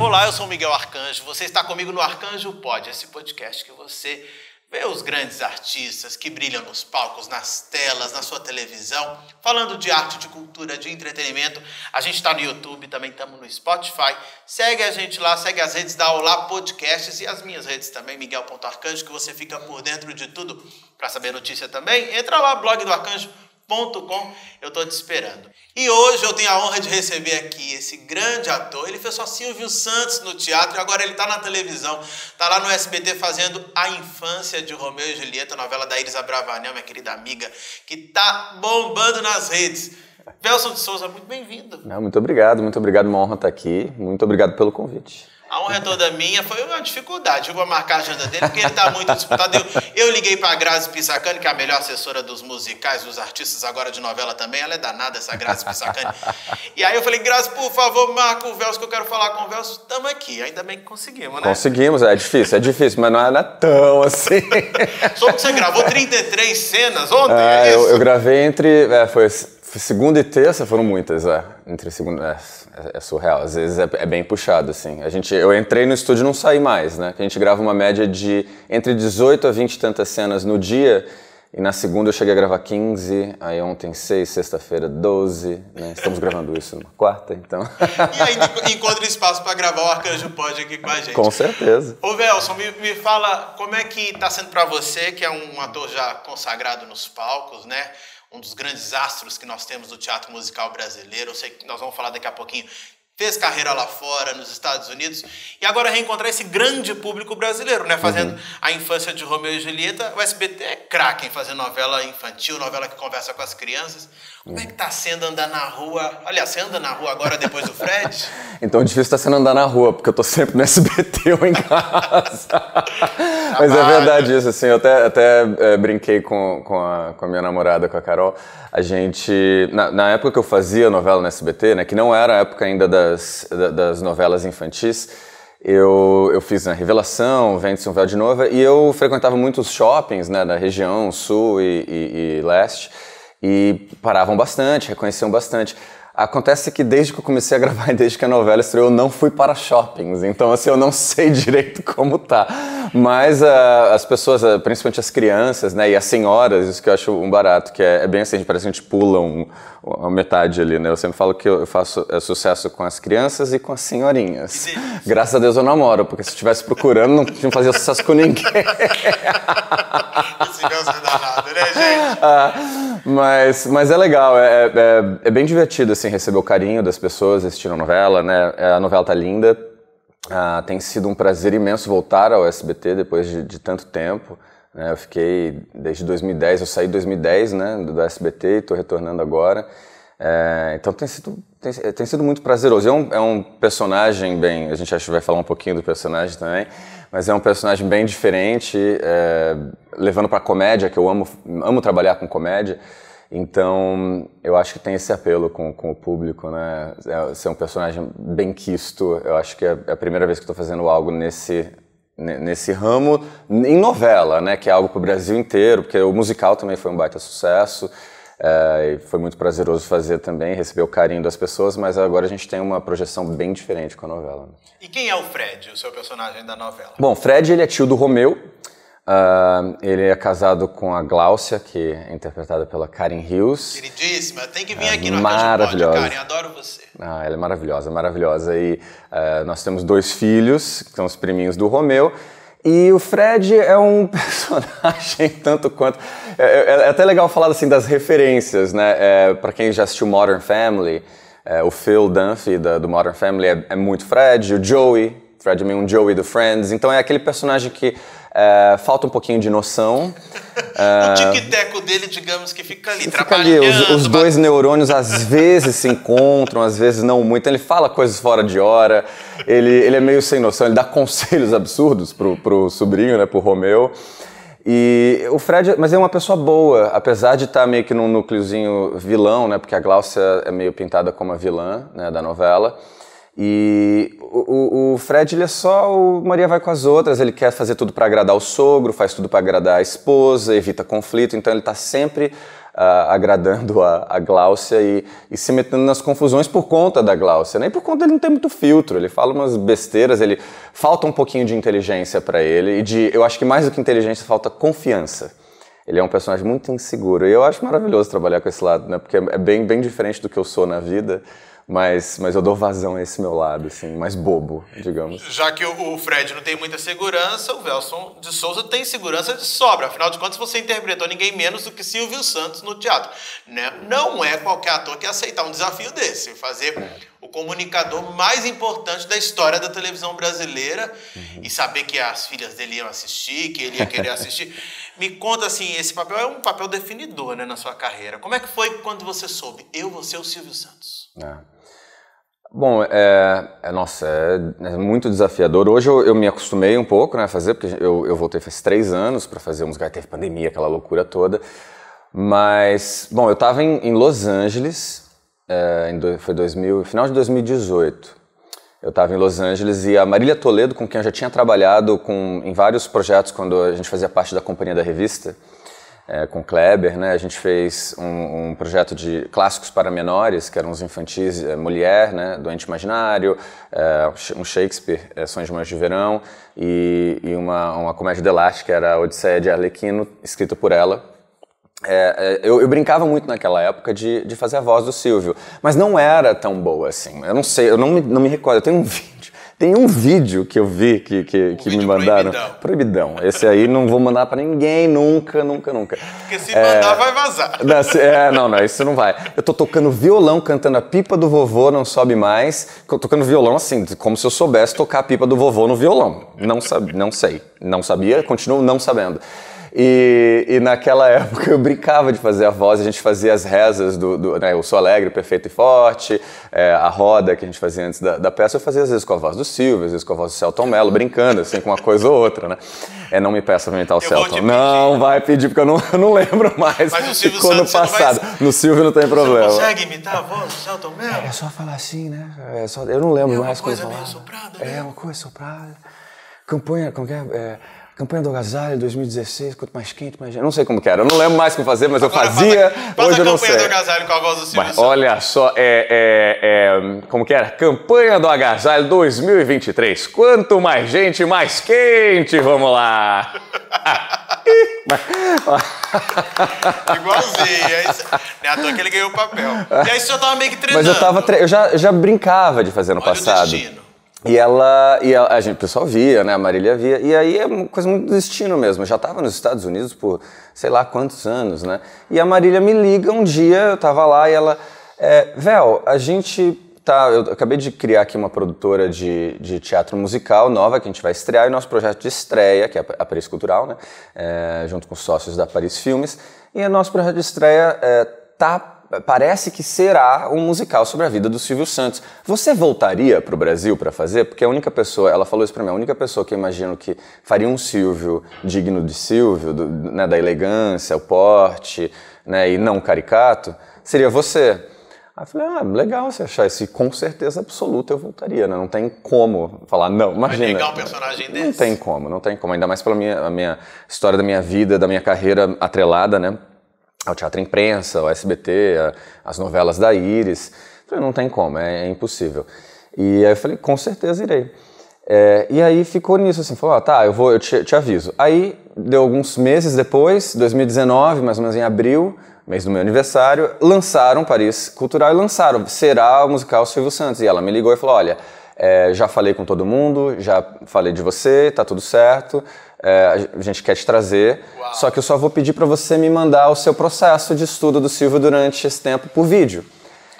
Olá, eu sou Miguel Arcanjo. Você está comigo no Arcanjo Pod, esse podcast que você Vê os grandes artistas que brilham nos palcos, nas telas, na sua televisão, falando de arte, de cultura, de entretenimento. A gente está no YouTube, também estamos no Spotify. Segue a gente lá, segue as redes da Olá Podcasts e as minhas redes também, Miguel Arcanjo, que você fica por dentro de tudo. Para saber notícia também, entra lá, blog do Arcanjo com, Eu estou te esperando. E hoje eu tenho a honra de receber aqui esse grande ator. Ele fez só Silvio Santos no teatro e agora ele está na televisão. Está lá no SBT fazendo A Infância de Romeu e Julieta, novela da Iris Abravanel, minha querida amiga, que está bombando nas redes. Velson de Souza, muito bem-vindo. Muito obrigado, muito obrigado, uma honra estar aqui. Muito obrigado pelo convite. A honra toda minha foi uma dificuldade. Eu vou marcar a agenda dele, porque ele está muito disputado. Eu, eu liguei para a Grazi Pissacani, que é a melhor assessora dos musicais, dos artistas agora de novela também. Ela é danada, essa Grazi Pissacani. E aí eu falei, Grazi, por favor, marca o Velso, que eu quero falar com o Velso. Estamos aqui. Ainda bem que conseguimos, né? Conseguimos, é difícil, é difícil, mas não era tão assim. Só que você gravou 33 cenas ontem, é, é eu, eu, gravei entre... É, foi Segunda e terça foram muitas, é. Entre segunda. É, é, é surreal. Às vezes é, é, bem puxado, assim. A gente, eu entrei no estúdio e não saí mais, né? A gente grava uma média de entre 18 a 20 e tantas cenas no dia. E na segunda eu cheguei a gravar 15, aí ontem 6, sexta-feira 12, né? Estamos gravando isso numa quarta, então. e ainda encontra espaço para gravar o Arcanjo Pod aqui com a gente. Com certeza. Ô, Velson, me, me fala como é que está sendo para você, que é um ator já consagrado nos palcos, né? um dos grandes astros que nós temos do teatro musical brasileiro. Eu sei que nós vamos falar daqui a pouquinho. Fez carreira lá fora, nos Estados Unidos, e agora reencontrar esse grande público brasileiro, né? Fazendo uhum. a infância de Romeu e Julieta. O SBT é craque em fazer novela infantil, novela que conversa com as crianças. Como é que tá sendo andar na rua? Aliás, você anda na rua agora depois do Fred? então difícil tá sendo andar na rua, porque eu tô sempre no SBT ou em casa. Mas é verdade isso, assim, eu até, até é, brinquei com, com, a, com a minha namorada, com a Carol. A gente, na, na, época que eu fazia novela no SBT, né, que não era a época ainda das, das novelas infantis, eu, eu fiz na Revelação, Vende-se um Véu de Nova, e eu frequentava muitos shoppings né, da região sul e, e, e leste, e paravam bastante, reconheciam bastante. Acontece que desde que eu comecei a gravar e desde que a novela estreou, eu não fui para shoppings. Então, assim, eu não sei direito como tá. Mas uh, as pessoas, uh, principalmente as crianças, né, e as senhoras, isso que eu acho um barato, que é, é bem assim, parece que a gente pula um, a metade ali, né? Eu sempre falo que eu faço é sucesso com as crianças e com as senhorinhas. Sim. Graças a Deus eu namoro, porque se eu estivesse procurando, não, fazia sucesso com ninguém. Esse é danado, né, gente? Ah, mas, mas é legal, é, é, é, é, bem divertido, assim, receber o carinho das pessoas assistindo a novela, né? A novela tá linda. Ah, tem sido um prazer imenso voltar ao SBT depois de, de tanto tempo. Né? Eu fiquei desde 2010, eu saí em 2010 né, do SBT e estou retornando agora. É, então tem sido, tem, tem, sido muito prazeroso. É um, é um personagem bem. A gente acho que vai falar um pouquinho do personagem também, mas é um personagem bem diferente, é, levando para comédia, que eu amo, amo trabalhar com comédia. Então, eu acho que tem esse apelo com, com o público, né? É, ser um personagem bem quisto. Eu acho que é, é a primeira vez que estou fazendo algo nesse, nesse ramo, em novela, né, que é algo para o Brasil inteiro, porque o musical também foi um baita sucesso. É, foi muito prazeroso fazer também, receber o carinho das pessoas, mas agora a gente tem uma projeção bem diferente com a novela. Né. E quem é o Fred, o seu personagem da novela? Bom, Fred ele é tio do Romeu, Uh, ele é casado com a Gláucia, que é interpretada pela Karen Hills. Queridíssima, tem que vir é aqui no Maravilhosa. Pode, Karen, adoro você. Ah, ela é maravilhosa, maravilhosa. E uh, nós temos dois filhos, que são os priminhos do Romeu. E o Fred é um personagem tanto quanto. É, é, é até legal falar assim das referências, né? É, Para quem já assistiu Modern Family, é, o Phil Dunphy da, do Modern Family é, muito Fred, o Joey Fred é meio um Joey do Friends. Então é aquele personagem que é, falta um pouquinho de noção. é, o tic-teco dele, digamos, que fica ali, fica ali os, os, dois neurônios às vezes se encontram, às vezes não muito. ele fala coisas fora de hora, ele, ele é meio sem noção, ele dá conselhos absurdos pro, pro sobrinho, né, pro Romeu. E o Fred, mas é uma pessoa boa, apesar de estar tá meio que num núcleozinho vilão, né? Porque a Glaucia é meio pintada como a vilã né, da novela. E o, o, Fred, ele é só o Maria vai com as outras, ele quer fazer tudo para agradar o sogro, faz tudo para agradar a esposa, evita conflito, então ele está sempre uh, agradando a, a Gláucia e, e, se metendo nas confusões por conta da Gláucia, nem por conta ele não tem muito filtro, ele fala umas besteiras, ele falta um pouquinho de inteligência para ele e de, eu acho que mais do que inteligência, falta confiança. Ele é um personagem muito inseguro e eu acho maravilhoso trabalhar com esse lado, né? Porque é bem, bem diferente do que eu sou na vida. Mas, mas eu dou vazão a esse meu lado, assim, mais bobo, digamos. Já que o, Fred não tem muita segurança, o Velson de Souza tem segurança de sobra. Afinal de contas, você interpretou ninguém menos do que Silvio Santos no teatro. Né? Não é qualquer ator que aceitar um desafio desse, fazer o comunicador mais importante da história da televisão brasileira uhum. e saber que as filhas dele iam assistir, que ele ia querer assistir. Me conta assim, esse papel é um papel definidor né, na sua carreira. Como é que foi quando você soube? Eu vou ser o Silvio Santos. Ah. Bom, é, é nossa, é, é, muito desafiador. Hoje eu, eu, me acostumei um pouco né, a fazer, porque eu, eu voltei faz três anos para fazer música, teve pandemia, aquela loucura toda. Mas, bom, eu estava em, em, Los Angeles, é, em, foi 2000, final de 2018. Eu estava em Los Angeles e a Marília Toledo, com quem eu já tinha trabalhado com, em vários projetos quando a gente fazia parte da companhia da revista, é, com Kleber, né? A gente fez um, um, projeto de clássicos para menores, que eram os infantis, é, Mulher, né? Doente Imaginário, é, um Shakespeare, é, Sonhos de Manhãs de Verão, e, e, uma, uma comédia de Elaste, que era Odisseia de Arlequino, escrita por ela. É, é, eu, eu, brincava muito naquela época de, de fazer a voz do Silvio, mas não era tão boa assim. Eu não sei, eu não me, não me recordo. Eu tenho um vídeo tem um vídeo que eu vi que, que, um me mandaram. Proibidão. proibidão. Esse aí não vou mandar para ninguém, nunca, nunca, nunca. Porque se é... mandar, vai vazar. É, é, não, não, isso não vai. Eu tô tocando violão, cantando a pipa do vovô, não sobe mais. Eu tô tocando violão assim, como se eu soubesse tocar a pipa do vovô no violão. Não, sab... não sei. Não sabia, continuo não sabendo. E, e naquela época eu brincava de fazer a voz, a gente fazia as rezas do, do né, Eu Sou Alegre, Perfeito e Forte, é, a roda que a gente fazia antes da, da, peça, eu fazia às vezes com a voz do Silvio, às vezes com a voz do Celton Mello, brincando assim com uma coisa ou outra, né? É, não me peça pra imitar o eu Celton. Não, vai pedir, porque eu não, eu não lembro mais. Mas o Silvio ficou Santos, no passado. Vai... No Silvio não tem problema. Você consegue imitar a voz do Celton Mello? É só falar assim, né? É só... Eu não lembro é mais como É uma coisa meio soprada, é né? É uma coisa soprada. Campanha, como que é? é Campanha do Agasalho 2016, quanto mais quente, mais. não sei como que era, eu não lembro mais como fazer, mas eu fazia. Passa, passa hoje eu não sei. Campanha do Agasalho com a voz do Silvio mas, Olha só, é, é, é, Como que era? Campanha do Agasalho 2023. Quanto mais gente, mais quente. Vamos lá. Igualzinho. né? não é à toa que ele ganhou o papel. E aí o senhor tava meio que treinando. Mas eu, tava tre... eu já, já brincava de fazer no Olha passado. O e ela, e a gente, o pessoal via, né? A Marília via. E aí é uma coisa muito do destino mesmo. Eu já estava nos Estados Unidos por sei lá quantos anos, né? E a Marília me liga um dia, eu tava lá e ela, é, Vel, a gente tá. Eu acabei de criar aqui uma produtora de, de teatro musical nova que a gente vai estrear e nosso projeto de estreia, que é a Paris Cultural, né? É, junto com os sócios da Paris Filmes. E o nosso projeto de estreia é, tá parece que será um musical sobre a vida do Silvio Santos. Você voltaria para o Brasil para fazer? Porque a única pessoa, ela falou isso para mim, a única pessoa que eu imagino que faria um Silvio digno de Silvio, do, né, da elegância, o porte, né, e não caricato, seria você. Aí eu falei, ah, legal você achar esse, com certeza absoluta eu voltaria, né? Não tem como falar, não, imagina. É legal um personagem desse? Não tem como, não tem como. Ainda mais pela minha, minha história da minha vida, da minha carreira atrelada, né? ao Teatro Imprensa, ao SBT, às novelas da Iris. Falei, não tem como, é, é, impossível. E aí eu falei, com certeza irei. É, e aí ficou nisso, assim, falou, ah, tá, eu vou, eu te, te, aviso. Aí, deu alguns meses depois, 2019, mais ou menos em abril, mês do meu aniversário, lançaram Paris Cultural e lançaram Será o musical Silvio Santos. E ela me ligou e falou, olha, é, já falei com todo mundo, já falei de você, tá tudo certo, é, a gente quer te trazer, Uau. só que eu só vou pedir para você me mandar o seu processo de estudo do Silvio durante esse tempo por vídeo.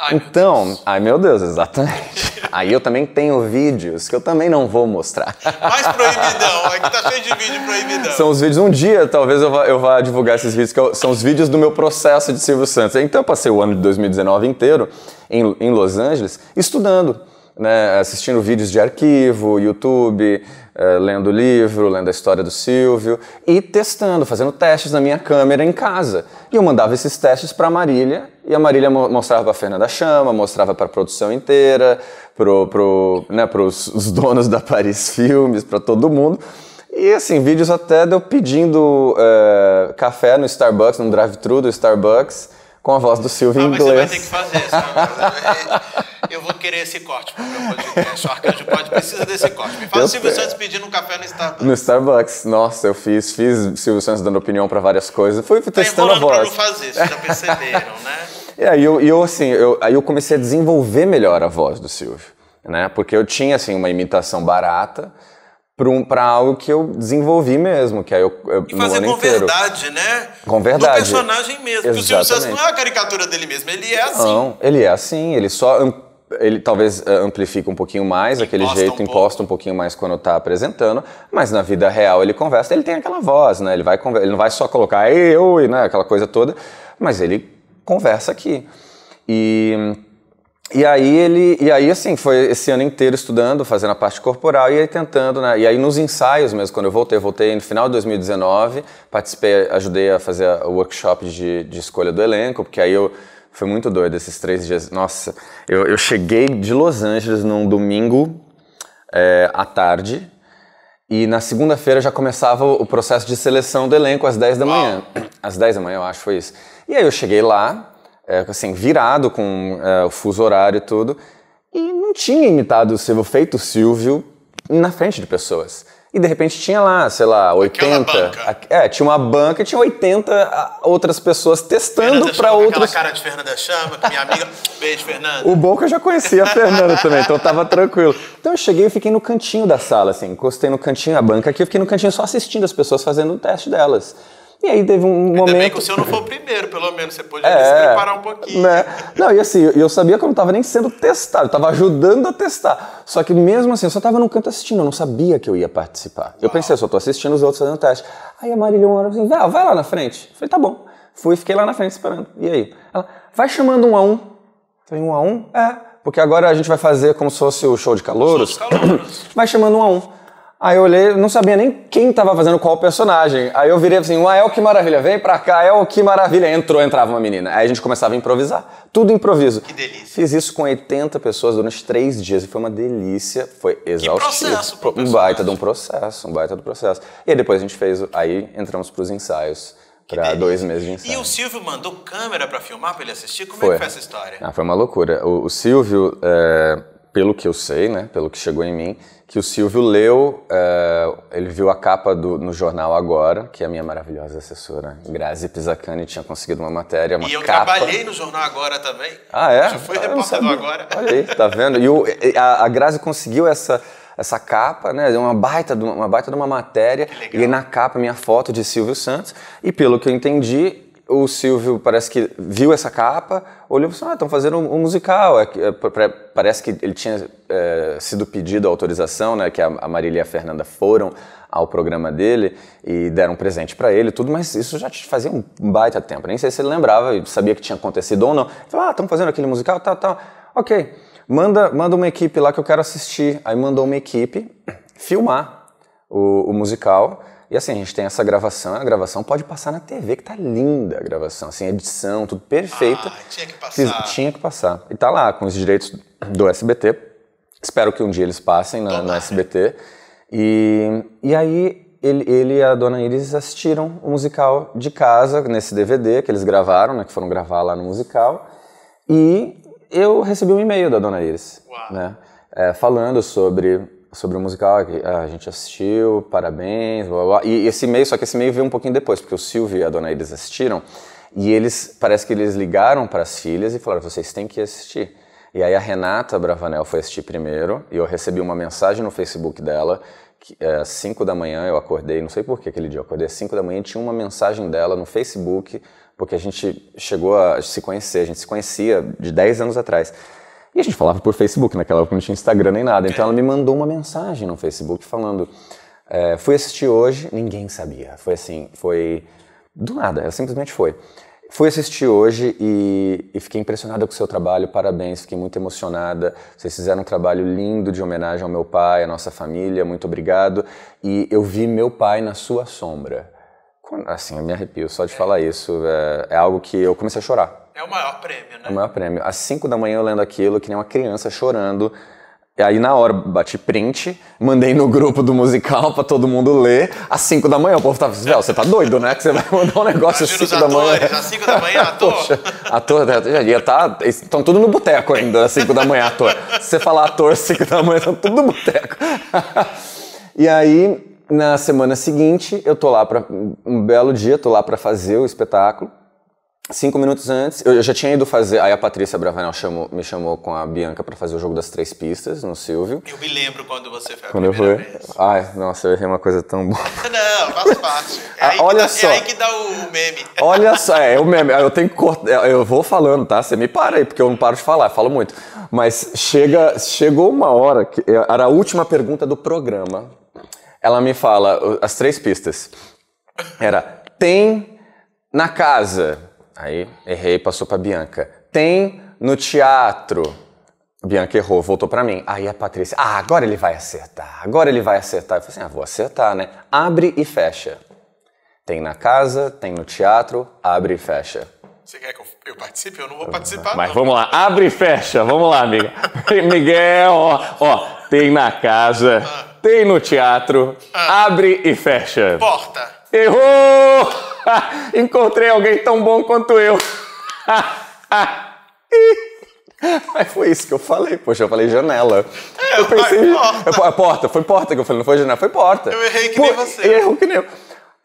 Ai, então, meu ai meu Deus, exatamente. Aí eu também tenho vídeos que eu também não vou mostrar. Mais proibidão, aqui é tá cheio de vídeo proibidão. São os vídeos, um dia talvez eu vá, eu vá divulgar esses vídeos, que eu, são os vídeos do meu processo de Silvio Santos. Então eu passei o ano de 2019 inteiro em, em Los Angeles estudando né, assistindo vídeos de arquivo, YouTube, eh, lendo livro, lendo a história do Silvio e testando, fazendo testes na minha câmera em casa. E eu mandava esses testes para a Marília e a Marília mostrava para a Fernanda Chama, mostrava para a produção inteira, para pro, né, os donos da Paris Filmes, para todo mundo. E assim, vídeos até de eu pedindo eh, café no Starbucks, num drive-thru do Starbucks, com a voz do Silvio ah, em inglês. Mas você vai ter que fazer isso. querer esse corte pro meu podcast. O Arcanjo pode precisa desse corte. Me fala o Silvio Santos pedindo um café no Starbucks. No Starbucks, nossa, eu fiz, fiz Silvio Santos dando opinião para várias coisas. Fui tá testando a voz. Pra não fazer, vocês já perceberam, né? E aí eu, eu assim, eu, aí eu comecei a desenvolver melhor a voz do Silvio, né? Porque eu tinha assim uma imitação barata para um, algo que eu desenvolvi mesmo, que aí eu, eu e fazer com inteiro. verdade, né? Com verdade. Do personagem mesmo. Exatamente. Porque o Silvio Santos não é a caricatura dele mesmo, ele é assim. Não, ele é assim, ele só ele talvez eh, amplifica um pouquinho mais aquele jeito, um imposta um pouquinho mais quando está apresentando, mas na vida real ele conversa, ele tem aquela voz, né? Ele, vai, ele não vai só colocar eu e né? aquela coisa toda, mas ele conversa aqui. E, e aí ele, e aí assim, foi esse ano inteiro estudando, fazendo a parte corporal e aí tentando, né? E aí nos ensaios mesmo, quando eu voltei, eu voltei no final de 2019, participei, ajudei a fazer o workshop de, de escolha do elenco, porque aí eu foi muito doido esses três dias. Nossa, eu, eu cheguei de Los Angeles num domingo é, à tarde. E na segunda-feira já começava o processo de seleção do elenco às 10 da manhã. Às 10 da manhã, eu acho, foi isso. E aí eu cheguei lá, é, assim, virado com é, o fuso horário e tudo, e não tinha imitado o Silvio, feito o Silvio na frente de pessoas. E de repente tinha lá, sei lá, 80. É, tinha uma banca e tinha 80 ah, outras pessoas testando para outros. Aquela cara de Fernanda Chama, que minha amiga. Beijo, Fernanda. O bom que eu já conhecia a Fernanda também, então tava tranquilo. Então eu cheguei e fiquei no cantinho da sala, assim, encostei no cantinho, a banca aqui, eu fiquei no cantinho só assistindo as pessoas fazendo o teste delas. E aí teve um Ainda momento. que o seu não foi o primeiro, pelo menos, você podia é, se preparar um pouquinho. Né? Não, e assim, eu sabia que eu não estava nem sendo testado, eu estava ajudando a testar. Só que mesmo assim, eu só estava num canto assistindo, eu não sabia que eu ia participar. Uau. Eu pensei, eu só estou assistindo os outros fazendo teste. Aí a Marília uma hora assim, vai, vai lá na frente. Eu falei, tá bom. Fui, fiquei lá na frente esperando. E aí? Ela, vai chamando um a um. Tem um a um? É. Porque agora a gente vai fazer como se fosse o show de calouros. Show de calouros. vai chamando um a um. Aí eu olhei, não sabia nem quem tava fazendo qual personagem. Aí eu virei assim, uai, é que maravilha, vem pra cá, é o que maravilha. Entrou, entrava uma menina. Aí a gente começava a improvisar. Tudo improviso. Que delícia. Fiz isso com 80 pessoas durante três dias e foi uma delícia. Foi exaustivo. Que processo, Um baita de um processo, um baita do um processo. E aí depois a gente fez, aí entramos pros ensaios para dois meses de ensaio. E o Silvio mandou câmera para filmar, para ele assistir? Como é foi. é que foi essa história? Ah, foi uma loucura. O, o Silvio, é, pelo que eu sei, né, pelo que chegou em mim, que o Silvio leu, uh, ele viu a capa do, no jornal agora, que é a minha maravilhosa assessora Grazi Pisacani tinha conseguido uma matéria, uma E eu capa. trabalhei no jornal agora também. Ah, é? Já foi ah, repórter agora. Olha aí, tá vendo? E o, a, a Grazi conseguiu essa essa capa, né? Uma baita de uma, baita de uma matéria. E na capa, minha foto de Silvio Santos. E pelo que eu entendi, o Silvio parece que viu essa capa, olhou e falou: assim, Ah, estão fazendo um, um musical. É, é, parece que ele tinha é, sido pedido a autorização, né? Que a, a Marília e a Fernanda foram ao programa dele e deram um presente para ele, tudo, mas isso já fazia um baita tempo. Nem sei se ele lembrava e sabia que tinha acontecido ou não. Ele falou: Ah, estão fazendo aquele musical, tal, tal. Ok, manda, manda uma equipe lá que eu quero assistir. Aí mandou uma equipe filmar o, o musical. E assim, a gente tem essa gravação, a gravação pode passar na TV, que tá linda a gravação, assim, edição, tudo perfeito. Ah, tinha que passar. tinha que passar. E tá lá, com os direitos do SBT. Espero que um dia eles passem na, no SBT. E, e aí ele, ele, e a dona Iris assistiram o musical de casa, nesse DVD que eles gravaram, né, que foram gravar lá no musical. E eu recebi um e-mail da dona Iris, né, é, falando sobre sobre o musical, ah, a gente assistiu, parabéns, blá blá. E esse meio, só que esse meio veio um pouquinho depois, porque o Silvio e a dona Iris assistiram, e eles, parece que eles ligaram para as filhas e falaram: vocês têm que assistir. E aí a Renata Bravanel foi assistir primeiro, e eu recebi uma mensagem no Facebook dela, que, é, eh, 5 da manhã eu acordei, não sei por que aquele dia eu acordei às 5 da manhã, e tinha uma mensagem dela no Facebook, porque a gente chegou a se conhecer, a gente se conhecia de 10 anos atrás. E a gente falava por Facebook naquela época, não tinha Instagram nem nada. Então ela me é. mandou uma mensagem no Facebook falando: é, fui assistir hoje, ninguém sabia. Foi assim, foi do nada, ela simplesmente foi. Fui assistir hoje e, e, fiquei impressionada com o seu trabalho, parabéns, fiquei muito emocionada. Vocês fizeram um trabalho lindo de homenagem ao meu pai, à nossa família, muito obrigado. E eu vi meu pai na sua sombra. Assim, eu me arrepio só de é. falar isso. É, é algo que eu comecei a chorar. É o maior prêmio, né? É o maior prêmio. Às 5 da manhã eu lendo aquilo, que nem uma criança chorando. E aí na hora bati print, mandei no grupo do musical para todo mundo ler. Às 5 da manhã o povo tava, tá, velho, você tá doido, né? Que você vai mandar um negócio às 5 da manhã. Às 5 da manhã, ator. Poxa, ator, já ia né? tá, estão tudo no boteco ainda às 5 da manhã, ator. Se você falar ator às 5 da manhã, estão tudo no boteco. e aí na semana seguinte, eu tô lá para um belo dia, tô lá para fazer o espetáculo. Cinco minutos antes, eu já tinha ido fazer. Aí a Patrícia Bravanel chamou, me chamou com a Bianca para fazer o jogo das três pistas no Silvio. Eu me lembro quando você foi a quando eu fui. Vez. Ai, nossa, eu errei uma coisa tão boa. Não, faz parte. É ah, olha dá, é só. É aí que dá o meme. Olha só, é, o meme. Eu tenho que cortar. É, eu vou falando, tá? Você me para aí, porque eu não paro de falar, falo muito. Mas chega, chegou uma hora que é, era a última pergunta do programa. Ela me fala, as três pistas. Era, tem na casa Aí errei, passou para Bianca. Tem no teatro. Bianca errou, voltou para mim. Aí a Patrícia, ah, agora ele vai acertar, agora ele vai acertar. Eu falei assim, ah, vou acertar, né? Abre e fecha. Tem na casa, tem no teatro, abre e fecha. Você quer que eu, eu participe? Eu não vou participar, Mas não. vamos lá, abre e fecha, vamos lá, amiga. Miguel, ó, ó, tem na casa, ah. tem no teatro, ah. abre e fecha. Porta. Errou! Encontrei alguém tão bom quanto eu. Mas foi isso que eu falei. Poxa, eu falei janela. É, eu pensei. Ai, porta. É é porta. Foi porta que eu falei, não foi janela, foi porta. Eu errei que Pô, nem você. Errou que nem eu.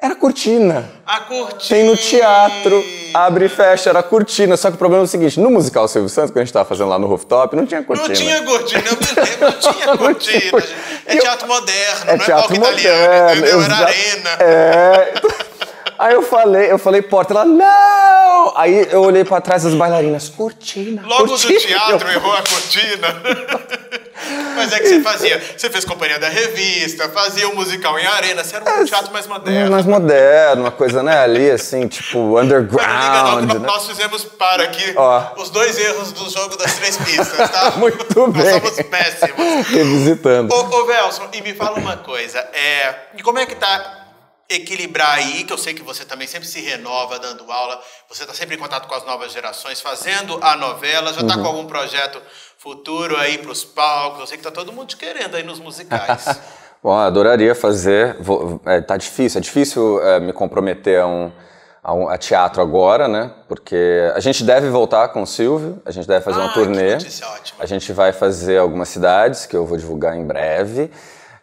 Era cortina. A cortina. Tem no teatro, abre e fecha, era cortina. Só que o problema é o seguinte: no musical Silvio Santos, que a gente tava fazendo lá no rooftop, não tinha cortina. Não tinha cortina, eu me lembro, não tinha cortina. É teatro moderno, é não é teatro é palco moderno, italiano. Eu, era arena. É. Aí eu falei, eu falei, porta, ela, não! Aí eu olhei pra trás das bailarinas, cortina. Logo cortina. do teatro errou a cortina. Mas é que você fazia. Você fez companhia da revista, fazia o um musical em arena, você era um é, teatro mais moderno. Hum, mais moderno, uma coisa, né? Ali, assim, tipo, underground. Não, né? Nós fizemos para aqui Ó. os dois erros do jogo das três pistas, tá? Muito bem. Nós somos péssimos. Revisitando. Ô, ô Velson, e me fala uma coisa. É, e como é que tá equilibrar aí, que eu sei que você também sempre se renova dando aula, você está sempre em contato com as novas gerações, fazendo a novela, já está uhum. com algum projeto futuro aí para os palcos, eu sei que está todo mundo te querendo aí nos musicais. Bom, adoraria fazer, Vou, é, tá difícil, é difícil é, me comprometer a um, a um, a teatro agora, né? Porque a gente deve voltar com o Silvio, a gente deve fazer ah, uma turnê. Que notícia, A gente vai fazer algumas cidades que eu vou divulgar em breve.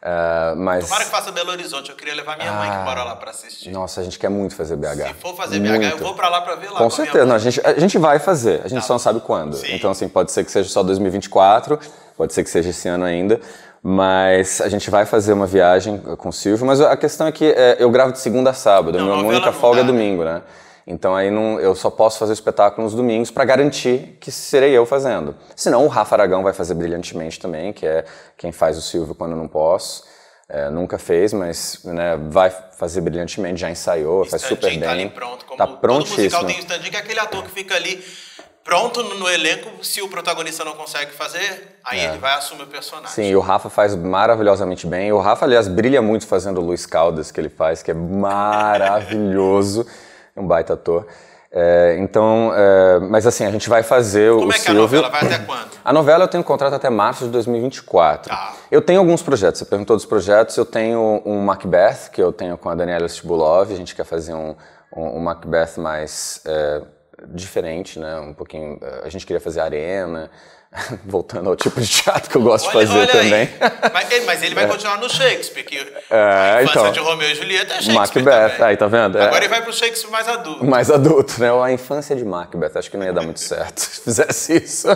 Uh, mas... Tomara que faça Belo Horizonte, eu queria levar minha ah, mãe que ah, mora lá para assistir. Nossa, a gente quer muito fazer BH. Se for fazer muito. BH, eu vou para lá para ver lá. Com, com certeza, não, a, gente, a gente vai fazer, a gente tá. só não sabe quando. Sim. Então, assim, pode ser que seja só 2024, pode ser que seja esse ano ainda. Mas a gente vai fazer uma viagem com o Silvio, mas a questão é que é, eu gravo de segunda a sábado, não, a minha única folga é né? domingo, né? Então aí não, eu só posso fazer o espetáculo nos domingos para garantir que serei eu fazendo. Senão o Rafa Aragão vai fazer brilhantemente também, que é quem faz o Silvio quando eu não posso. É, nunca fez, mas né, vai fazer brilhantemente, já ensaiou, faz super bem. Tá, ali pronto, como tá prontíssimo. Todo musical tem que é aquele ator que fica ali pronto no, no, elenco, se o protagonista não consegue fazer, aí é. ele vai assumir o personagem. Sim, e o Rafa faz maravilhosamente bem. O Rafa, aliás, brilha muito fazendo o Luiz Caldas que ele faz, que é maravilhoso. é um baita ator. É, então, é, mas assim, a gente vai fazer Como o é que é Silvio... a novela vai até quando? A novela eu tenho contrato até março de 2024. Tá. Eu tenho alguns projetos, você perguntou dos projetos, eu tenho um Macbeth, que eu tenho com a Daniela Stibulov, a gente quer fazer um, um, um Macbeth mais é, diferente, né, um pouquinho... A gente queria fazer arena, Voltando ao tipo de teatro que eu gosto olha, de fazer também. Mas ele, mas ele, vai é. continuar no Shakespeare, que é, a infância então, de Romeu e Julieta é Shakespeare. Macbeth, também. aí tá vendo? É. Agora é. ele vai pro Shakespeare mais adulto. Mais adulto, né? Ou a infância de Macbeth, acho que não ia dar muito certo se fizesse isso.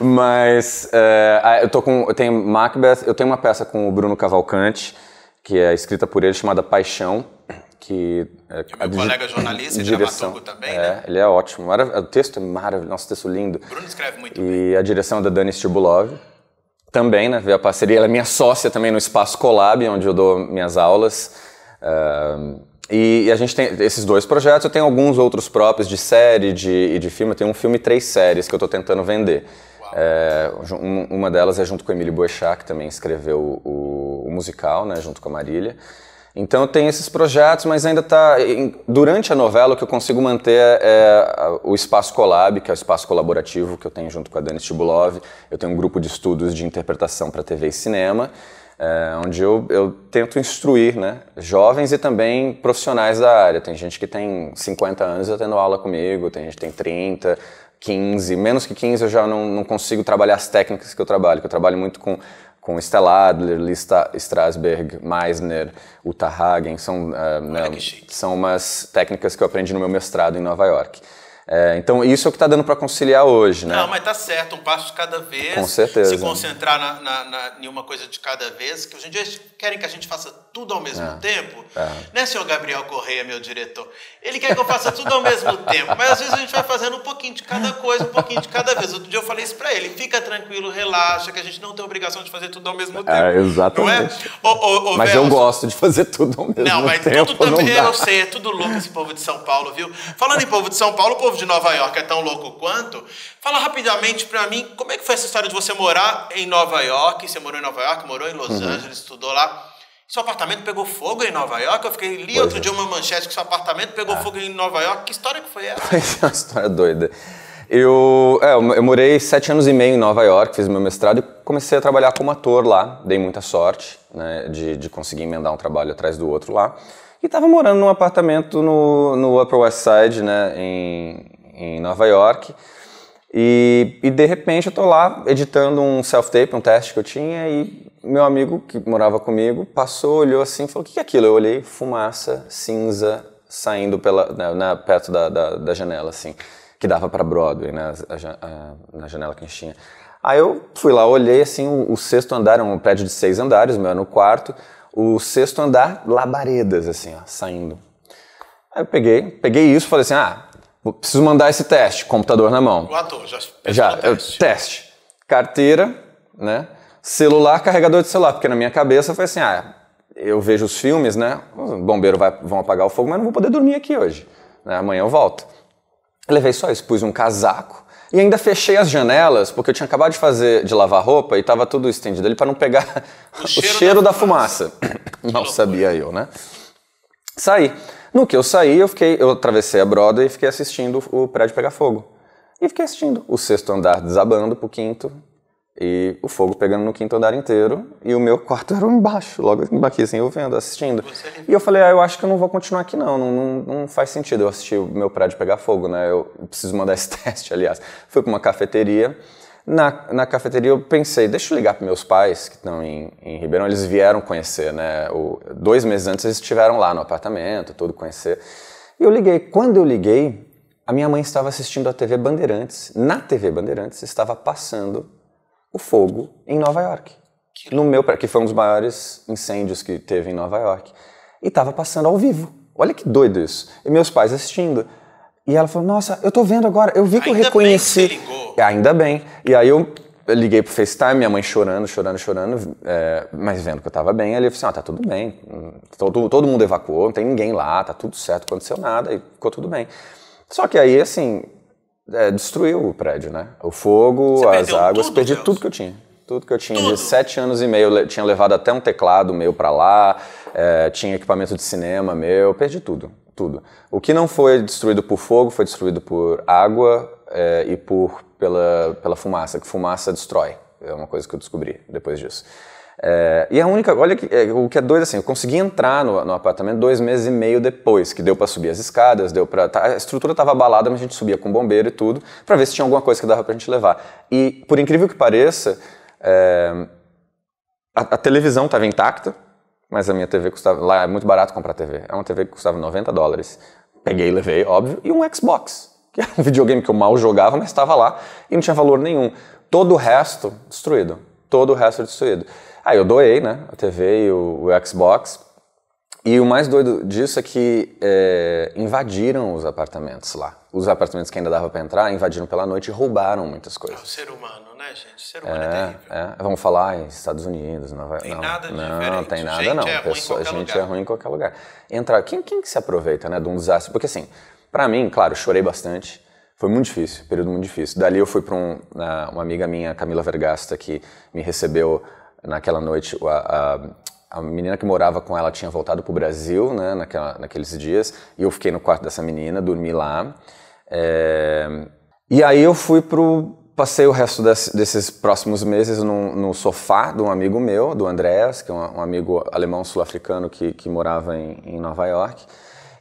mas é, eu tô com. Eu tenho Macbeth, eu tenho uma peça com o Bruno Cavalcante, que é escrita por ele, chamada Paixão que... É, meu colega jornalista e direção, também, é, né? Ele é ótimo. Marav... O texto é maravilhoso, nosso texto lindo. O Bruno escreve muito e bem. E a direção é da Dani Stibulov. Também, né? Veio a parceria. Ela é minha sócia também no Espaço Colab, onde eu dou minhas aulas. Uh, e, e, a gente tem esses dois projetos. Eu tenho alguns outros próprios de série de, e de filme. Eu tenho um filme e três séries que eu estou tentando vender. É, uma delas é junto com o Emílio Boechat, que também escreveu o, o musical, né, junto com a Marília. Então tem esses projetos, mas ainda está. Durante a novela, o que eu consigo manter é o espaço Colab, que é o espaço colaborativo que eu tenho junto com a Dani Stibulov. Eu tenho um grupo de estudos de interpretação para TV e cinema, é, onde eu, eu tento instruir né, jovens e também profissionais da área. Tem gente que tem 50 anos já tendo aula comigo, tem gente que tem 30, 15, menos que 15 eu já não, não, consigo trabalhar as técnicas que eu trabalho, que eu trabalho muito com com Stella Lista Strasberg, Meisner, Uta Hagen, são, uh, né, são umas técnicas que eu aprendi no meu mestrado em Nova York. É, então, isso é o que está dando para conciliar hoje, né? Não, mas tá certo, um passo cada vez. Com certeza. Se concentrar na, na, na, em uma coisa de cada vez, que hoje em dia querem que a gente faça tudo ao mesmo é, tempo. É. Né, senhor Gabriel Correia, meu diretor? Ele quer que eu faça tudo ao mesmo tempo, mas às vezes a gente vai fazendo um pouquinho de cada coisa, um pouquinho de cada vez. Outro dia eu falei isso para ele: fica tranquilo, relaxa, que a gente não tem obrigação de fazer tudo ao mesmo é, tempo. É, exatamente. Não é? O, o, o mas eu gosto de fazer tudo ao mesmo tempo. Não, mas tempo, tudo também, eu sei, é tudo louco esse povo de São Paulo, viu? Falando em povo de São Paulo, o povo de de Nova York é tão louco quanto. Fala rapidamente para mim, como é que foi essa história de você morar em Nova York? Você morou em Nova York, morou em Los uhum. Angeles, estudou lá. Seu apartamento pegou fogo em Nova York? Eu fiquei li pois outro é. dia uma manchete que seu apartamento pegou ah. fogo em Nova York. Que história que foi essa? Foi é, uma história doida. Eu, é, eu morei sete anos e meio em Nova York, fiz meu mestrado e comecei a trabalhar como ator lá. Dei muita sorte né, de, de conseguir emendar um trabalho atrás do outro lá. E estava morando num apartamento no, no Upper West Side, né, em, em Nova York. E, e, de repente eu tô lá editando um self-tape, um teste que eu tinha, e meu amigo que morava comigo passou, olhou assim e falou: O que é aquilo? Eu olhei, fumaça cinza saindo pela, né, na, né, perto da, da, da, janela, assim, que dava para Broadway, né, a, a, na janela que a gente tinha. Aí eu fui lá, olhei assim, o, o sexto andar, um prédio de seis andares, o meu era no quarto. O sexto andar, labaredas, assim, ó, saindo. Aí eu peguei, peguei isso, falei assim, ah, preciso mandar esse teste, computador na mão. O ator, já Já, teste. teste. Carteira, né? Celular, carregador de celular, porque na minha cabeça foi assim, ah, eu vejo os filmes, né? Os bombeiros vai, vão apagar o fogo, mas não vou poder dormir aqui hoje. Né? Amanhã eu volto. levei só isso, pus um casaco, e ainda fechei as janelas, porque eu tinha acabado de fazer de lavar roupa e estava tudo estendido ali para não pegar o, o cheiro, cheiro, da, fumaça. Da fumaça. não sabia eu, né? Saí. No que eu saí, eu fiquei, eu atravessei a Broadway e fiquei assistindo o prédio pegar fogo. E fiquei assistindo o sexto andar desabando pro quinto e o fogo pegando no quinto andar inteiro. E o meu quarto era embaixo, logo aqui, assim, eu vendo, assistindo. É e eu falei, ah, eu acho que eu não vou continuar aqui, não. Não, não, não faz sentido eu assistir o meu prédio pegar fogo, né? Eu preciso mandar esse teste, aliás. Fui para uma cafeteria. Na, na cafeteria eu pensei, deixa eu ligar para meus pais, que estão em, em Ribeirão. Eles vieram conhecer, né? O, dois meses antes eles estiveram lá no apartamento, tudo conhecer. E eu liguei. Quando eu liguei, a minha mãe estava assistindo a TV Bandeirantes. Na TV Bandeirantes estava passando o fogo em Nova York. No meu, que foi um dos maiores incêndios que teve em Nova York. E estava passando ao vivo. Olha que doido isso. E meus pais assistindo. E ela falou: Nossa, eu tô vendo agora, eu vi que Ainda eu reconheci. Bem que é, Ainda bem. E aí eu liguei pro FaceTime, minha mãe chorando, chorando, chorando, é, mas vendo que eu tava bem. Ela disse: assim: ah, tá tudo bem. Hum, todo, todo mundo evacuou, não tem ninguém lá, tá tudo certo, aconteceu nada, e ficou tudo bem. Só que aí, assim, é, destruiu o prédio, né? O fogo, Você as águas, tudo, perdi Deus. tudo que eu tinha. Tudo que eu tinha tudo. de sete anos e meio, tinha levado até um teclado meu para lá, é, tinha equipamento de cinema meu, perdi tudo, tudo. O que não foi destruído por fogo foi destruído por água é, e por pela, pela fumaça, que fumaça destrói. É uma coisa que eu descobri depois disso. É, e é a única, olha que, é, o que é doido assim, eu consegui entrar no, no, apartamento dois meses e meio depois, que deu para subir as escadas, deu para tá, a estrutura estava abalada, mas a gente subia com bombeiro e tudo para ver se tinha alguma coisa que dava para a gente levar. E por incrível que pareça, é, a, a, televisão estava intacta, mas a minha TV custava lá é muito barato comprar TV, é uma TV que custava 90 dólares. Peguei, e levei, óbvio, e um Xbox, que era um videogame que eu mal jogava, mas estava lá e não tinha valor nenhum. Todo o resto destruído, todo o resto destruído. Ah, eu doei, né? A TV e o, o Xbox. E o mais doido disso é que é, invadiram os apartamentos lá. Os apartamentos que ainda dava para entrar, invadiram pela noite e roubaram muitas é coisas. É o ser humano, né, gente? O ser humano é, é terrível. É. Vamos falar em Estados Unidos, Nova York. Tem não, nada de não, diferente. tem nada gente não. É Pessoa, a gente é lugar. é ruim em qualquer lugar. Entrar, quem, quem que se aproveita, né, de um desastre? Porque assim, para mim, claro, chorei bastante. Foi muito difícil, período muito difícil. Dali eu fui para um, uma amiga minha, Camila Vergasta, que me recebeu naquela noite, a, a, a, menina que morava com ela tinha voltado para o Brasil né, naquela, naqueles dias, e eu fiquei no quarto dessa menina, dormi lá. É, e aí eu fui pro. Passei o resto desses próximos meses no, no, sofá de um amigo meu, do Andreas, que é um, um amigo alemão sul-africano que, que morava em, em Nova York.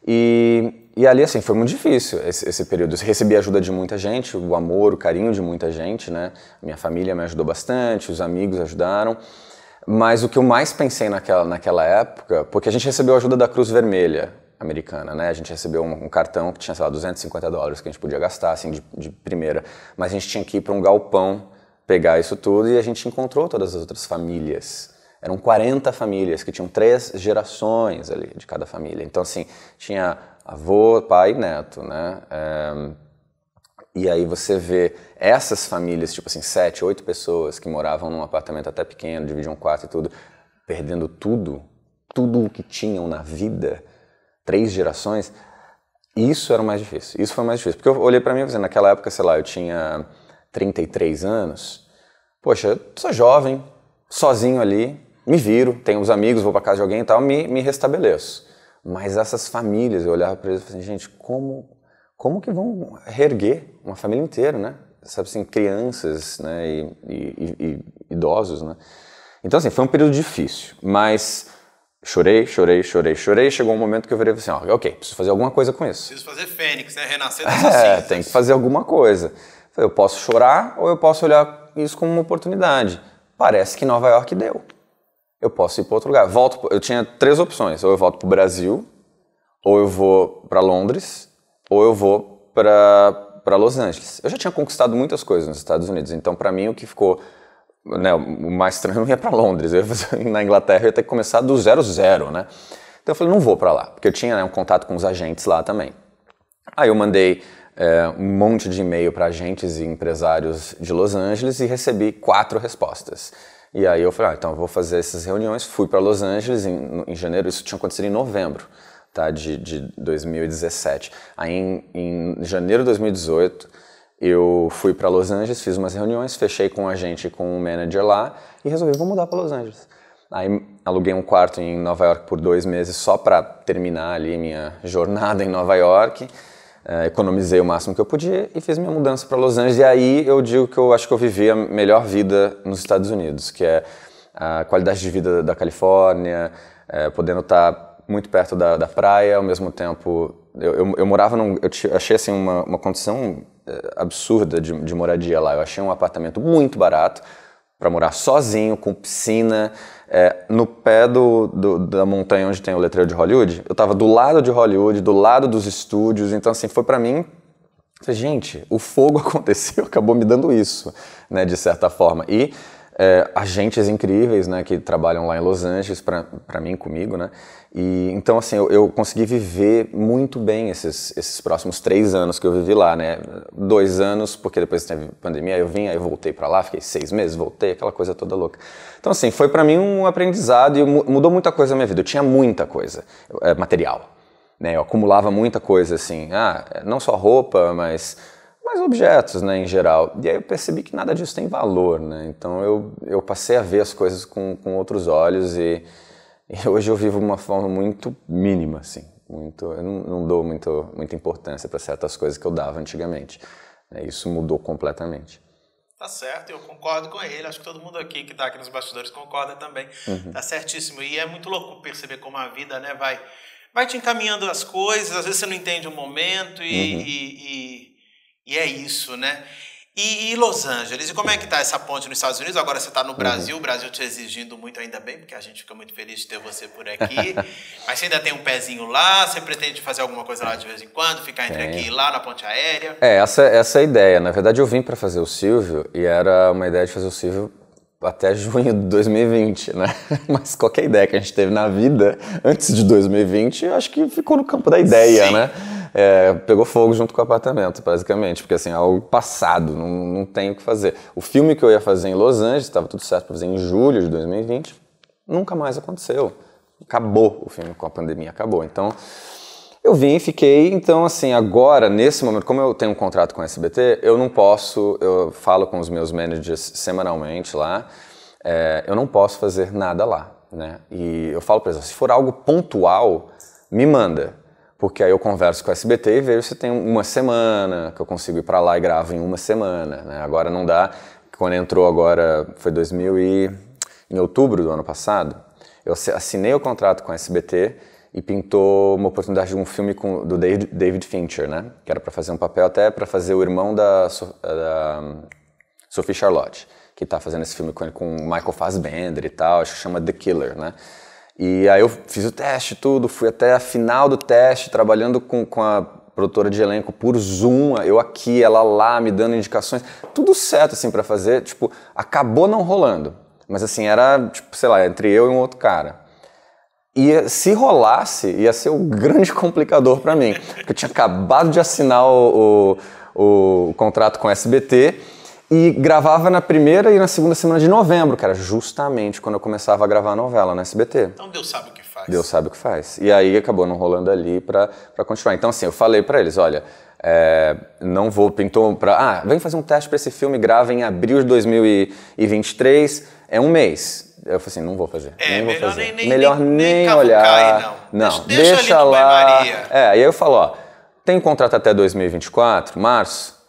E e ali, assim, foi muito difícil esse, esse, período. Eu recebi a ajuda de muita gente, o amor, o carinho de muita gente, né? Minha família me ajudou bastante, os amigos ajudaram. Mas o que eu mais pensei naquela, naquela época, porque a gente recebeu a ajuda da Cruz Vermelha americana, né? A gente recebeu um, um cartão que tinha, sei lá, 250 dólares que a gente podia gastar, assim, de, de primeira. Mas a gente tinha que ir para um galpão pegar isso tudo e a gente encontrou todas as outras famílias eram 40 famílias que tinham três gerações ali de cada família. Então, assim, tinha avô, pai neto, né? É, e aí você vê essas famílias, tipo assim, sete, oito pessoas que moravam num apartamento até pequeno, dividiam um quarto e tudo, perdendo tudo, tudo o que tinham na vida, três gerações, isso era o mais difícil. Isso foi o mais difícil. Porque eu olhei para mim e falei, assim, naquela época, sei lá, eu tinha 33 anos, poxa, sou jovem, sozinho ali, me viro, tenho uns amigos, vou para casa de alguém e tal, me, me restabeleço. Mas essas famílias, eu olhava para eles e falei, assim, gente, como, como que vão reerguer uma família inteira, né? Sabe assim, crianças né? E, e, e, idosos, né? Então, assim, foi um período difícil, mas chorei, chorei, chorei, chorei. Chegou um momento que eu virei assim: ó, ok, preciso fazer alguma coisa com isso. Preciso fazer fênix, né? Renascer É, cintas. tem que fazer alguma coisa. Eu posso chorar ou eu posso olhar isso como uma oportunidade. Parece que Nova York deu eu posso ir para outro lugar. Volto, eu tinha três opções: ou eu volto para o Brasil, ou eu vou para Londres, ou eu vou para Los Angeles. Eu já tinha conquistado muitas coisas nos Estados Unidos, então para mim o que ficou né, o mais estranho ia para Londres. Eu ia na Inglaterra eu ia ter que começar do zero zero, né? Então eu falei não vou para lá, porque eu tinha né, um contato com os agentes lá também. Aí eu mandei é, um monte de e-mail para agentes e empresários de Los Angeles e recebi quatro respostas. E aí eu falei, ah, então eu vou fazer essas reuniões. Fui para Los Angeles em, em janeiro, isso tinha acontecido em novembro tá, de, de 2017. Aí em, em janeiro de 2018 eu fui para Los Angeles, fiz umas reuniões, fechei com a gente com o um manager lá e resolvi, vou mudar para Los Angeles. Aí aluguei um quarto em Nova York por dois meses só para terminar ali minha jornada em Nova York é, economizei o máximo que eu podia e fiz minha mudança para Los Angeles. E aí eu digo que eu acho que eu vivi a melhor vida nos Estados Unidos, que é a qualidade de vida da Califórnia, é, podendo estar tá muito perto da, da praia, ao mesmo tempo. Eu, eu, eu morava num. Eu achei assim uma, uma condição é, absurda de, de moradia lá. Eu achei um apartamento muito barato para morar sozinho, com piscina. É, no pé do, do, da montanha onde tem o letreiro de Hollywood, eu tava do lado de Hollywood, do lado dos estúdios, então assim, foi para mim, gente, o fogo aconteceu, acabou me dando isso, né, de certa forma. E é, agentes incríveis, né, que trabalham lá em Los Angeles, para mim, comigo, né, e, então, assim, eu, eu, consegui viver muito bem esses, esses próximos três anos que eu vivi lá, né? Dois anos, porque depois teve pandemia, eu vim, aí eu voltei para lá, fiquei seis meses, voltei, aquela coisa toda louca. Então, assim, foi para mim um aprendizado e mudou muita coisa na minha vida. Eu tinha muita coisa é, material, né? Eu acumulava muita coisa, assim, ah, não só roupa, mas mais objetos, né, em geral. E aí eu percebi que nada disso tem valor, né? Então eu, eu passei a ver as coisas com, com outros olhos e hoje eu vivo uma forma muito mínima, assim. Muito, eu não, não dou muito, muita importância para certas coisas que eu dava antigamente. Né, isso mudou completamente. Tá certo, eu concordo com ele. Acho que todo mundo aqui que está aqui nos bastidores concorda também. Uhum. Tá certíssimo. E é muito louco perceber como a vida né, vai, vai te encaminhando as coisas. Às vezes você não entende o momento e, uhum. e, e, e é isso, né? E, e, Los Angeles, e como é que está essa ponte nos Estados Unidos? Agora você está no Brasil, uhum. o Brasil te exigindo muito ainda bem, porque a gente fica muito feliz de ter você por aqui. Mas você ainda tem um pezinho lá, você pretende fazer alguma coisa lá de vez em quando, ficar entre tem. aqui e lá na ponte aérea? É, essa, essa é a ideia. Na verdade, eu vim para fazer o Silvio e era uma ideia de fazer o Silvio até junho de 2020, né? Mas qualquer ideia que a gente teve na vida antes de 2020, acho que ficou no campo da ideia, Sim. né? é, pegou fogo junto com o apartamento, basicamente, porque assim, é algo passado, não, não tem o que fazer. O filme que eu ia fazer em Los Angeles, estava tudo certo para fazer em julho de 2020, nunca mais aconteceu. Acabou o filme com a pandemia, acabou. Então, eu vim, fiquei, então assim, agora, nesse momento, como eu tenho um contrato com a SBT, eu não posso, eu falo com os meus managers semanalmente lá, é, eu não posso fazer nada lá, né? E eu falo para eles, se for algo pontual, me manda, porque aí eu converso com o SBT e vejo se tem uma semana que eu consigo ir para lá e gravo em uma semana. Né? Agora não dá. Quando entrou agora, foi 2000 e em outubro do ano passado, eu assinei o contrato com o SBT e pintou uma oportunidade de um filme com, do David Fincher, né? Que era para fazer um papel até para fazer o irmão da, da Sophie Charlotte, que está fazendo esse filme com, com Michael Fassbender e tal, acho que chama The Killer, né? E aí eu fiz o teste, tudo, fui até a final do teste, trabalhando com, com a produtora de elenco por Zoom, eu aqui, ela lá, me dando indicações, tudo certo, assim, para fazer, tipo, acabou não rolando. Mas assim, era, tipo, sei lá, entre eu e um outro cara. E se rolasse, ia ser o um grande complicador para mim. Porque eu tinha acabado de assinar o, o, o contrato com o SBT e gravava na primeira e na segunda semana de novembro, que era justamente quando eu começava a gravar a novela na SBT. Então Deus sabe o que faz. Deus sabe o que faz. E aí acabou não rolando ali para continuar. Então, assim, eu falei para eles: olha, é, não vou. Pintou para. Ah, vem fazer um teste para esse filme, grava em abril de 2023, é um mês. Eu falei assim, não vou fazer. É, nem melhor vou fazer. nem, melhor nem, nem, olhar. não. não, deixa, deixa, deixa lá. É, e aí eu falo, ó, tem contrato até 2024, março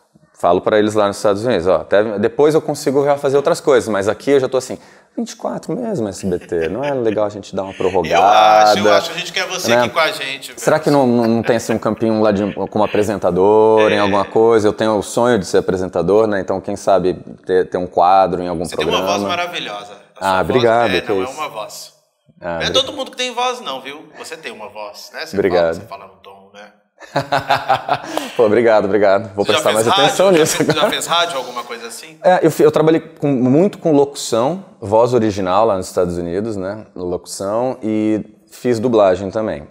falo para eles lá nos Estados Unidos, ó, até, depois eu consigo já fazer outras coisas, mas aqui eu já tô assim, 24 mesmo SBT, não é legal a gente dar uma prorrogada? Eu acho, eu acho, a gente quer você né? aqui com a gente. Será que não, não tem assim um campinho lá de, como apresentador, é. em alguma coisa? Eu tenho o sonho de ser apresentador, né, então quem sabe ter, ter um quadro em algum você programa. Você tem uma voz maravilhosa. A ah, obrigado. Voz, é, não é, é uma voz. Ah, não é todo mundo que tem voz não, viu? Você tem uma voz, né? Você obrigado. Fala, você fala no tom Pô, obrigado, obrigado. Vou Você prestar mais rádio? atenção já nisso. Fez, já fez rádio, alguma coisa assim? É, eu, eu trabalhei com, muito com locução, voz original lá nos Estados Unidos, né? Locução e fiz dublagem também.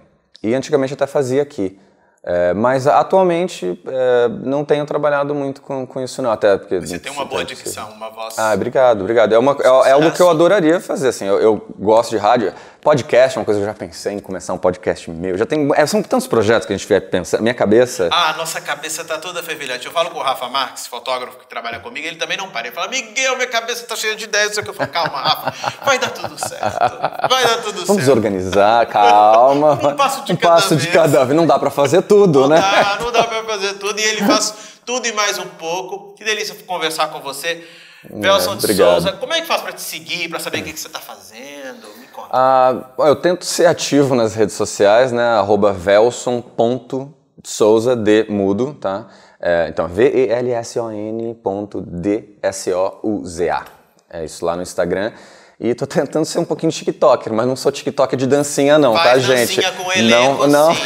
E antigamente até fazia aqui. É, mas atualmente é, não tenho trabalhado muito com, com isso não, até porque... Você tem uma boa dicção, uma voz... Ah, obrigado, obrigado. É, uma, é, é algo que eu adoraria fazer, assim, eu, eu gosto de rádio. Podcast é uma coisa que eu já pensei em começar um podcast meu. Já tem, é, são tantos projetos que a gente vai pensar. Minha cabeça. Ah, nossa cabeça tá toda fervilhante. Eu falo com o Rafa Marques, fotógrafo que trabalha comigo, ele também não para. Ele fala, Miguel, minha cabeça tá cheia de ideias. Eu falo, calma, Rafa, vai dar tudo certo. Vai dar tudo Vamos certo. Vamos organizar, calma. um passo de um cada passo vez. de cada vez. Não dá para fazer tudo, não né? Dá, não dá para fazer tudo. E ele faz tudo e mais um pouco. Que delícia conversar com você. Belson é, de Souza, como é que faz para te seguir, para saber o que, que você está fazendo? Ah, eu tento ser ativo nas redes sociais, né? Arroba velson.souza, de mudo, tá? É, então, V-E-L-S-O-N ponto D-S-O-U-Z-A. É isso lá no Instagram. E tô tentando ser um pouquinho TikToker, mas não sou TikToker de dancinha não, tá, gente? Com elenco, não, não. Assim.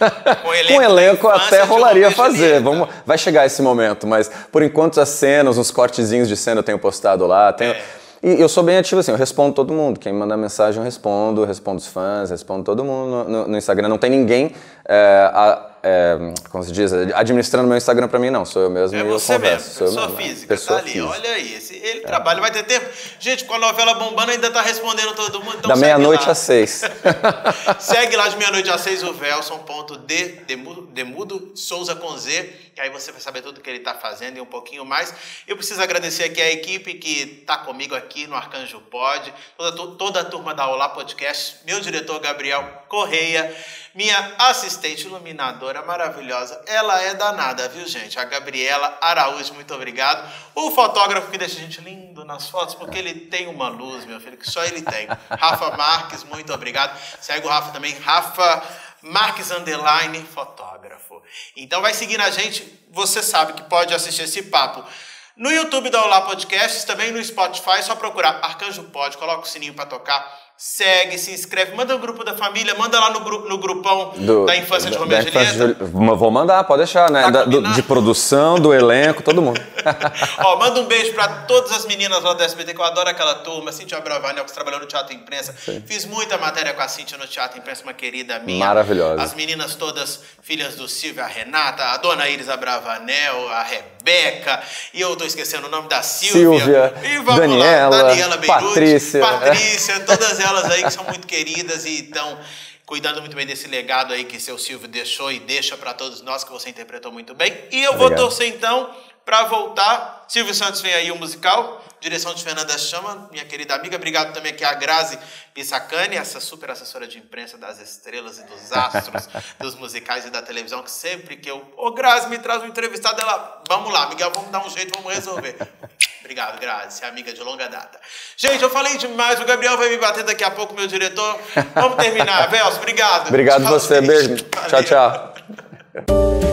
com elenco, com elenco até rolaria fazer. Vamos, vai chegar esse momento, mas por enquanto as cenas, uns cortezinhos de cena eu tenho postado lá. Tenho, é. E eu sou bem ativo assim, eu respondo todo mundo. Quem manda mensagem eu respondo, respondo os fãs, respondo todo mundo no, no, no Instagram. Não tem ninguém. É, a, é, como se diz, administrando meu Instagram para mim, não. Sou eu mesmo é e eu converso. Mesmo, sou pessoa eu mesmo, física, tá pessoa tá ali. Física. Olha aí, esse, ele é. trabalha, vai ter tempo. Gente, com a novela bombando, ainda tá respondendo todo mundo. Então da meia-noite às seis. segue lá de meia-noite às seis o velson.d, demudo, demudo Souza com Z, que aí você vai saber tudo que ele tá fazendo e um pouquinho mais. Eu preciso agradecer aqui a equipe que tá comigo aqui no Arcanjo Pod, toda, toda a turma da Olá Podcast, meu diretor Gabriel Correia, minha assistente iluminadora maravilhosa. Ela é danada, viu, gente? A Gabriela Araújo, muito obrigado. O fotógrafo que deixa a gente lindo nas fotos, porque ele tem uma luz, meu filho, que só ele tem. Rafa Marques, muito obrigado. Segue o Rafa também, Rafa Marques Underline, fotógrafo. Então vai seguindo a gente, você sabe que pode assistir esse papo. No YouTube da Olá Podcasts, também no Spotify, é só procurar Arcanjo Pod, coloca o sininho para tocar segue, se inscreve, manda no grupo da família, manda lá no, gru no grupão do, da infância de Romeu e Julieta. Vou mandar, pode deixar, né? Tá da, do, de produção, do elenco, todo mundo. Ó, manda um beijo para todas as meninas lá do SBT, que eu adoro aquela turma. Cintia Bravanel, que trabalhou no Teatro Imprensa. Sim. Fiz muita matéria com a Cintia no Teatro Imprensa, uma querida minha. Maravilhosa. As meninas todas, filhas do Silvio, a Renata, a dona Iris Abravanel, a Rebeca, e eu tô esquecendo o nome da Silvia. Silvia Daniela, lá, Daniela Beirute, Patrícia. Patrícia, todas elas aí que são muito queridas e estão cuidando muito bem desse legado aí que seu Silvio deixou e deixa para todos nós que você interpretou muito bem. E eu Obrigado. vou torcer então para voltar. Silvio Santos vem aí o um musical, direção de Fernanda Chama, minha querida amiga. Obrigado também aqui a Grazi Pissacani, essa super assessora de imprensa das estrelas e dos astros, dos musicais e da televisão, que sempre que eu. Ô, Grazi, me traz um entrevistado, ela. Vamos lá, Miguel, vamos dar um jeito, vamos resolver. Obrigado, Grazi, é amiga de longa data. Gente, eu falei demais, o Gabriel vai me bater daqui a pouco, meu diretor. Vamos terminar, Velso, obrigado. Obrigado Tchau, você, beijo. Tchau, tchau.